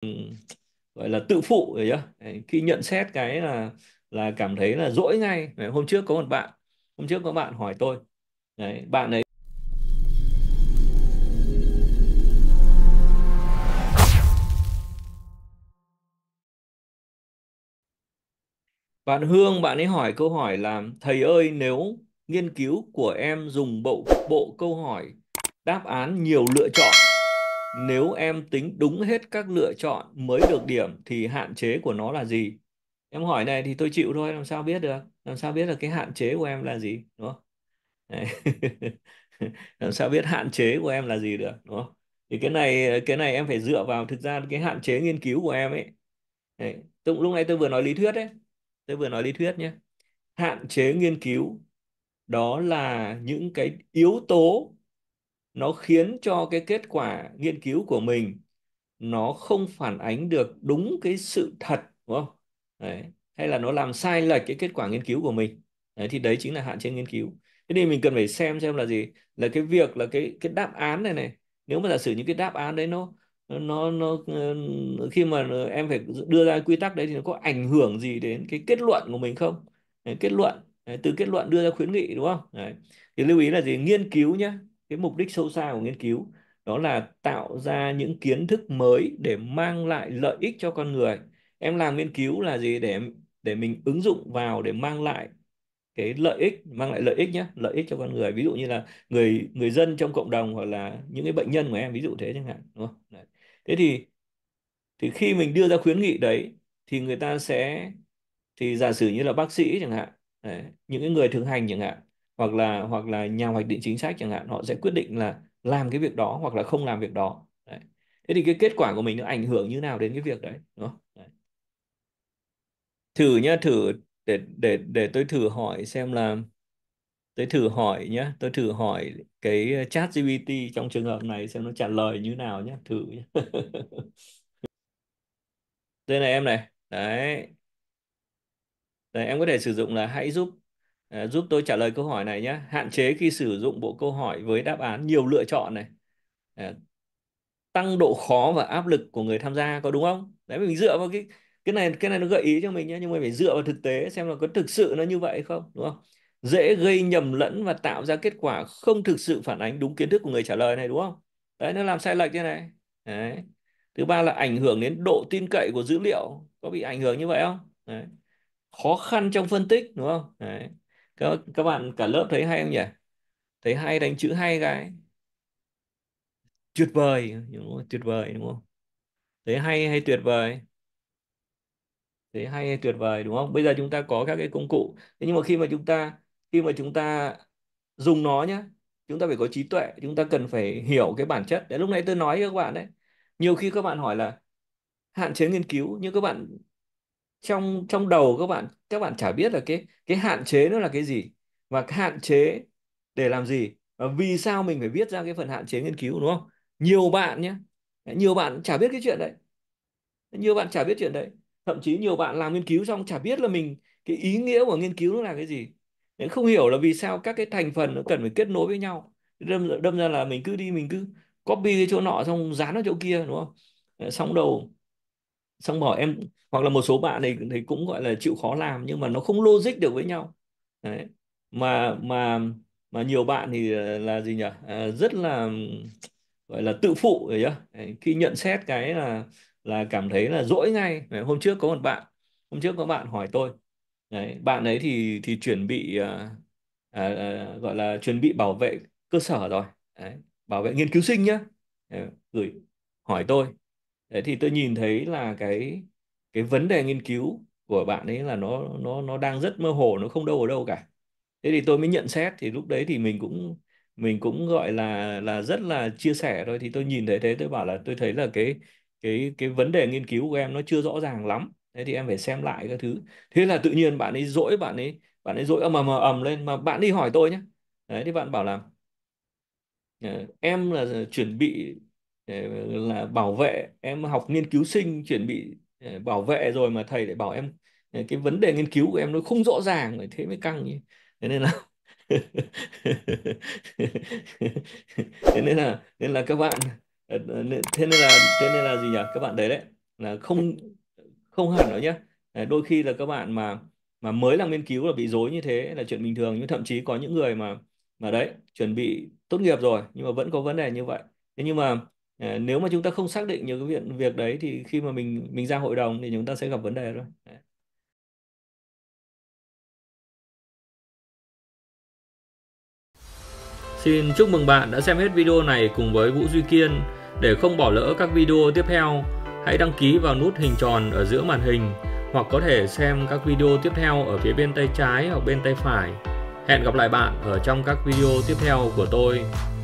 Ừ, gọi là tự phụ rồi nhá khi nhận xét cái là là cảm thấy là dỗi ngay đấy, hôm trước có một bạn hôm trước có bạn hỏi tôi đấy bạn ấy Bạn Hương, bạn ấy hỏi câu hỏi là Thầy ơi, nếu nghiên cứu của em dùng bộ, bộ câu hỏi đáp án nhiều lựa chọn nếu em tính đúng hết các lựa chọn mới được điểm thì hạn chế của nó là gì em hỏi này thì tôi chịu thôi làm sao biết được làm sao biết là cái hạn chế của em là gì đúng không làm sao biết hạn chế của em là gì được đúng không thì cái này cái này em phải dựa vào thực ra cái hạn chế nghiên cứu của em ấy Đấy. Tôi, lúc này tôi vừa nói lý thuyết đấy tôi vừa nói lý thuyết nhé hạn chế nghiên cứu đó là những cái yếu tố nó khiến cho cái kết quả nghiên cứu của mình nó không phản ánh được đúng cái sự thật đúng không đấy. hay là nó làm sai lệch cái kết quả nghiên cứu của mình đấy, thì đấy chính là hạn chế nghiên cứu thế nên mình cần phải xem xem là gì là cái việc là cái cái đáp án này này nếu mà giả sử những cái đáp án đấy nó nó nó ừ, khi mà em phải đưa ra quy tắc đấy thì nó có ảnh hưởng gì đến cái kết luận của mình không đấy, kết luận đấy, từ kết luận đưa ra khuyến nghị đúng không đấy. thì lưu ý là gì nghiên cứu nhé cái mục đích sâu xa của nghiên cứu đó là tạo ra những kiến thức mới để mang lại lợi ích cho con người em làm nghiên cứu là gì để để mình ứng dụng vào để mang lại cái lợi ích mang lại lợi ích nhé lợi ích cho con người ví dụ như là người người dân trong cộng đồng hoặc là những cái bệnh nhân của em ví dụ thế chẳng hạn đúng không đấy. thế thì thì khi mình đưa ra khuyến nghị đấy thì người ta sẽ thì giả sử như là bác sĩ chẳng hạn đấy, những cái người thực hành chẳng hạn hoặc là hoặc là nhà hoạch định chính sách chẳng hạn họ sẽ quyết định là làm cái việc đó hoặc là không làm việc đó đấy. thế thì cái kết quả của mình nó ảnh hưởng như nào đến cái việc đấy đúng không đấy. thử nhá thử để để để tôi thử hỏi xem là tôi thử hỏi nhá tôi thử hỏi cái chat GPT trong trường hợp này xem nó trả lời như nào nhá thử nhá. đây này em này đấy đây em có thể sử dụng là hãy giúp Ờ, giúp tôi trả lời câu hỏi này nhé hạn chế khi sử dụng bộ câu hỏi với đáp án nhiều lựa chọn này ờ, tăng độ khó và áp lực của người tham gia có đúng không đấy mình dựa vào cái cái này cái này nó gợi ý cho mình nhé nhưng mà phải dựa vào thực tế xem là có thực sự nó như vậy không đúng không dễ gây nhầm lẫn và tạo ra kết quả không thực sự phản ánh đúng kiến thức của người trả lời này đúng không đấy nó làm sai lệch như này đấy thứ ba là ảnh hưởng đến độ tin cậy của dữ liệu có bị ảnh hưởng như vậy không đấy. khó khăn trong phân tích đúng không đấy các, các bạn cả lớp thấy hay không nhỉ thấy hay đánh chữ hay cái tuyệt vời đúng không? tuyệt vời đúng không thấy hay hay tuyệt vời thấy hay hay tuyệt vời đúng không bây giờ chúng ta có các cái công cụ thế nhưng mà khi mà chúng ta khi mà chúng ta dùng nó nhá, chúng ta phải có trí tuệ chúng ta cần phải hiểu cái bản chất đấy lúc nãy tôi nói với các bạn đấy nhiều khi các bạn hỏi là hạn chế nghiên cứu nhưng các bạn trong trong đầu các bạn các bạn chả biết là cái cái hạn chế nó là cái gì và cái hạn chế để làm gì và vì sao mình phải viết ra cái phần hạn chế nghiên cứu đúng không nhiều bạn nhé nhiều bạn chả biết cái chuyện đấy nhiều bạn chả biết chuyện đấy thậm chí nhiều bạn làm nghiên cứu xong chả biết là mình cái ý nghĩa của nghiên cứu nó là cái gì nên không hiểu là vì sao các cái thành phần nó cần phải kết nối với nhau đâm đâm ra là mình cứ đi mình cứ copy cái chỗ nọ xong dán vào chỗ kia đúng không xong đầu xong bảo em hoặc là một số bạn này thì cũng gọi là chịu khó làm nhưng mà nó không logic được với nhau đấy mà mà mà nhiều bạn thì ờ, là gì nhỉ à, rất là gọi là tự phụ rồi nhá khi nhận xét cái là là cảm thấy là dỗi ngay đấy, hôm trước có một bạn hôm trước có bạn hỏi tôi đấy bạn ấy thì thì chuẩn bị à, à, gọi là chuẩn bị bảo vệ cơ sở rồi đấy, bảo vệ nghiên cứu sinh nhá gửi hỏi tôi đấy thì tôi nhìn thấy là cái cái vấn đề nghiên cứu của bạn ấy là nó nó nó đang rất mơ hồ nó không đâu ở đâu cả thế thì tôi mới nhận xét thì lúc đấy thì mình cũng mình cũng gọi là là rất là chia sẻ thôi thì tôi nhìn thấy thế tôi bảo là tôi thấy là cái cái cái vấn đề nghiên cứu của em nó chưa rõ ràng lắm thế thì em phải xem lại các thứ thế là tự nhiên bạn ấy dỗi bạn ấy bạn ấy dỗi ầm ầm ầm lên mà bạn đi hỏi tôi nhé đấy thì bạn bảo là ờ, em là ờ, chuẩn bị để là bảo vệ em học nghiên cứu sinh chuẩn bị ờ, bảo vệ rồi mà thầy lại bảo em ờ, cái vấn đề nghiên cứu của em nó không rõ ràng rồi thế mới căng nhỉ thế nên là thế nên là nên là các bạn ờ, thế nên là thế nên là gì nhỉ các bạn đấy đấy là không không hẳn nữa nhé đôi khi là các bạn mà mà mới làm nghiên cứu là bị dối như thế là chuyện bình thường nhưng thậm chí có những người mà mà đấy chuẩn bị tốt nghiệp rồi nhưng mà vẫn có vấn đề như vậy thế nhưng mà Ờ, nếu mà chúng ta không xác định những cái việc việc đấy thì khi mà mình mình ra hội đồng thì chúng ta sẽ gặp vấn đề thôi Xin chúc mừng bạn đã xem hết video này cùng với Vũ Duy Kiên. Để không bỏ lỡ các video tiếp theo, hãy đăng ký vào nút hình tròn ở giữa màn hình hoặc có thể xem các video tiếp theo ở phía bên tay trái hoặc bên tay phải. Hẹn gặp lại bạn ở trong các video tiếp theo của tôi.